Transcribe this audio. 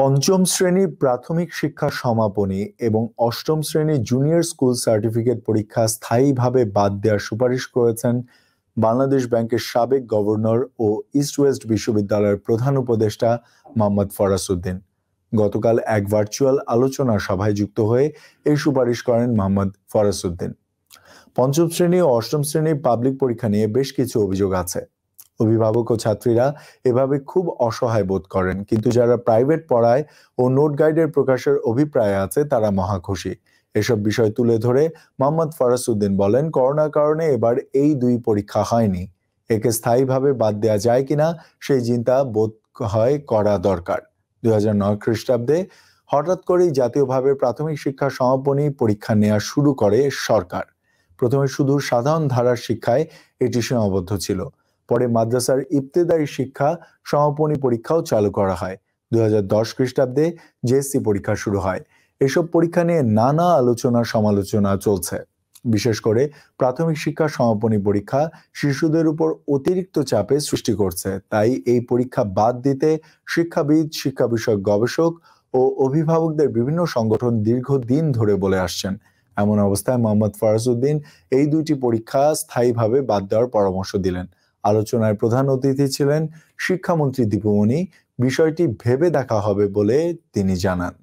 পঞ্চম শ্রেণী প্রাথমিক শিক্ষা সমাপনী এবং অষ্টম শ্রেণী জুনিয়র স্কুল সার্টিফিকেট পরীক্ষা স্থায়ীভাবে বাদ দেওয়ার সুপারিশ করেছেন বাংলাদেশ ব্যাংকের সাবেক গভর্নর ও ইস্ট ওয়েস্ট বিশ্ববিদ্যালয়ের প্রধান উপদেষ্টা মোহাম্মদ ফরাসউদ্দিন গতকাল এক ভার্চুয়াল আলোচনা সভায় যুক্ত হয়ে এই সুপারিশ করেন মোহাম্মদ ফরাসউদ্দিন পঞ্চম শ্রেণী ও অষ্টম শ্রেণীর পাবলিক পরীক্ষা নিয়ে বেশ কিছু অভিযোগ আছে অভিভাবক ও ছাত্রীরা এভাবে খুব অসহায় বোধ করেন কিন্তু যারা প্রাইভেট পড়ায় ও নোট গাইডের প্রকাশের অভিপ্রায় আছে তারা মহাখুশি এসব বিষয় তুলে ধরে মোহাম্মদ ফরাসুদ্দিন বলেন করোনার কারণে এবার এই দুই পরীক্ষা হয়নি একে স্থায়ীভাবে বাদ দেওয়া যায় কিনা সেই চিন্তা বোধ হয় করা দরকার দুই খ্রিস্টাব্দে হঠাৎ করেই জাতীয়ভাবে প্রাথমিক শিক্ষা সমাপনী পরীক্ষা নেওয়া শুরু করে সরকার প্রথমে শুধু সাধারণ ধারার শিক্ষায় এটি সীমাবদ্ধ ছিল পরে মাদ্রাসার ইবতেদায়ী শিক্ষা সমাপনী পরীক্ষাও চালু করা হয় দু খ্রিস্টাব্দে জেএসসি পরীক্ষা শুরু হয় এসব পরীক্ষা নিয়ে নানা আলোচনা সমালোচনা চলছে বিশেষ করে প্রাথমিক শিক্ষা সমাপনী পরীক্ষা শিশুদের উপর অতিরিক্ত চাপে সৃষ্টি করছে তাই এই পরীক্ষা বাদ দিতে শিক্ষাবিদ শিক্ষা বিষয়ক গবেষক ও অভিভাবকদের বিভিন্ন সংগঠন দীর্ঘদিন ধরে বলে আসছেন এমন অবস্থায় মোহাম্মদ ফরাজউদ্দিন এই দুইটি পরীক্ষা স্থায়ীভাবে বাদ দেওয়ার পরামর্শ দিলেন আলোচনায় প্রধান অতিথি ছিলেন শিক্ষামন্ত্রী দীপমণি বিষয়টি ভেবে দেখা হবে বলে তিনি জানান